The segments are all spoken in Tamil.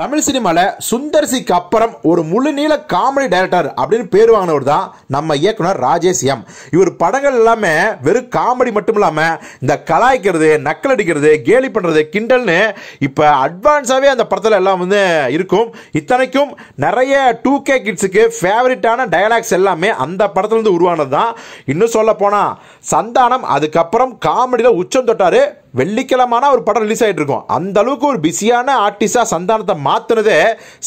தமிழ் சினிமாவில் சுந்தர்சிக்கு அப்புறம் ஒரு முழுநீள காமெடி டைரக்டர் அப்படின்னு பேர் வாங்கினவர் தான் நம்ம இயக்குனர் ராஜேஷ் எம் இவர் படங்கள் எல்லாமே வெறும் காமெடி மட்டும் இல்லாமல் இந்த கலாய்க்கிறது நக்கல் அடிக்கிறது கேலி பண்ணுறது கிண்டல்னு இப்போ அட்வான்ஸாகவே அந்த படத்தில் எல்லாம் வந்து இருக்கும் இத்தனைக்கும் நிறைய டூ கே கிட்ஸுக்கு ஃபேவரட்டான டயலாக்ஸ் எல்லாமே அந்த படத்துலேருந்து உருவானது தான் இன்னும் சொல்ல போனால் சந்தானம் அதுக்கப்புறம் காமெடியில் உச்சம் தொட்டார் வெள்ளிக்கிழமான ஒரு படம் ரிலீஸ் ஆகிட்டு இருக்கும் அந்த அளவுக்கு ஒரு பிஸியான ஆர்டிஸ்டாக சந்தானத்தை மாற்றுனதே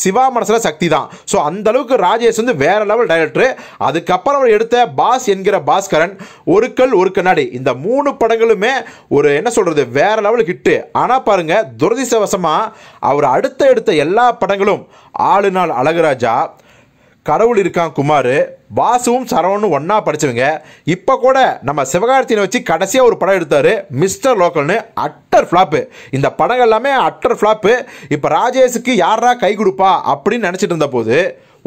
சிவா மனசில் சக்தி தான் ஸோ அந்த அளவுக்கு ராஜேஷ் வந்து வேற லெவல் டைரக்டர் அதுக்கப்புறம் அவர் எடுத்த பாஸ் என்கிற பாஸ்கரன் ஒரு கல் ஒரு கண்ணாடி இந்த மூணு படங்களுமே ஒரு என்ன சொல்கிறது வேற லெவலுக்கு ஹிட்டு ஆனால் பாருங்கள் துரதிசவசமாக அவர் அடுத்த எடுத்த எல்லா படங்களும் ஆளுநாள் அழகுராஜா கடவுள் இருக்கான் குமார் வாசுவும் சரவணும் ஒன்றா படித்தவங்க இப்போ கூட நம்ம சிவகார்த்தியனை வச்சு கடைசியாக ஒரு படம் எடுத்தார் மிஸ்டர் லோக்கல்னு அட்டர் ஃப்ளாப்பு இந்த படங்கள் எல்லாமே அட்டர் ஃப்ளாப்பு இப்போ ராஜேஷுக்கு யாரா கை கொடுப்பா அப்படின்னு நினச்சிட்டு இருந்த போது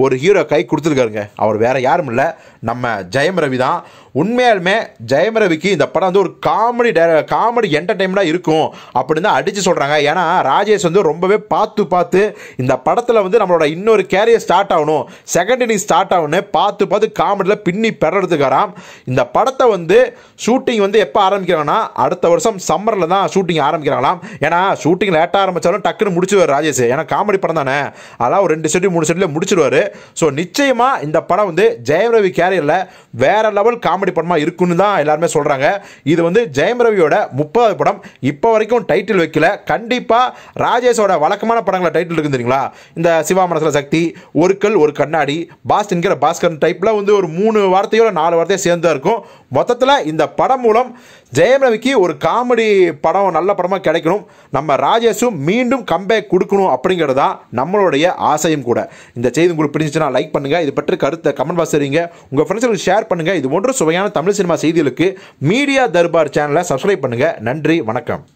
ஒரு ஹீரோ கை கொடுத்துருக்காருங்க அவர் வேறு யாரும் இல்லை நம்ம ஜெயம் ரவி தான் உண்மையாலுமே ஜெயம் ரவிக்கு இந்த படம் வந்து ஒரு காமெடி டே காமெடி என்டர்டைன்மெண்டாக இருக்கும் அப்படின்னு தான் அடித்து சொல்கிறாங்க ஏன்னா ராஜேஷ் வந்து ரொம்பவே பார்த்து பார்த்து இந்த படத்தில் வந்து நம்மளோட இன்னொரு கேரியர் ஸ்டார்ட் ஆகணும் செகண்ட் இன்னிங் ஸ்டார்ட் ஆகணும் பார்த்து பார்த்து காமெடியில் பின்னி பெறறதுக்காராம் இந்த படத்தை வந்து ஷூட்டிங் வந்து எப்போ ஆரம்பிக்கிறாங்கன்னா அடுத்த வருஷம் சம்மரில் தான் ஷூட்டிங் ஆரம்பிக்கிறாங்களாம் ஏன்னா ஷூட்டிங் லேட்டாக ஆரம்பித்தாலும் டக்குன்னு முடிச்சுவார் ராஜேஷ் ஏன்னா காமெடி படம் தானே அதெல்லாம் ஒரு ரெண்டு செட்டு மூணு செட்டில் முடிச்சிடுவார் ஸோ நிச்சயமாக இந்த படம் வந்து ஜெயம் ரவி கேரியரில் வேற லெவல் காமெடி படமாக இருக்குன்னு தான் எல்லாருமே சொல்கிறாங்க இது வந்து ஜெயம் ரவியோட முப்பதாவது படம் இப்போ வரைக்கும் டைட்டில் வைக்கல கண்டிப்பாக ராஜேஷோட வழக்கமான படங்களை டைட்டில் இருக்கு தெரியுங்களா இந்த சிவா மனசில் சக்தி ஒரு கல் ஒரு கண்ணாடி பாஸ் என்கிற பாஸ்கர் டைப்பில் வந்து ஒரு மூணு வார்த்தையோ நாலு வார்த்தையோ சேர்ந்தா இருக்கும் மொத்தத்தில் இந்த படம் மூலம் ஜெயம் ரவிக்கு ஒரு காமெடி படம் நல்ல படமாக கிடைக்கணும் நம்ம ராஜேஷும் மீண்டும் கம்பேக் கொடுக்கணும் அப்படிங்கிறது தான் நம்மளுடைய ஆசையும் கூட இந்த செய்தி உங்களுக்கு பிடிச்சிச்சுன்னா லைக் பண்ணுங்கள் இது பற்றி கருத்தை கமெண்ட் பாக்ஸ் தெரியுங்க உங்கள் ஃப்ரெண்ட்ஸுக்கு ஷேர் பண்ணுங்கள் இது போன்ற சுவையான தமிழ் சினிமா செய்திகளுக்கு மீடியா தர்பார் சேனலை சப்ஸ்கிரைப் பண்ணுங்கள் நன்றி வணக்கம்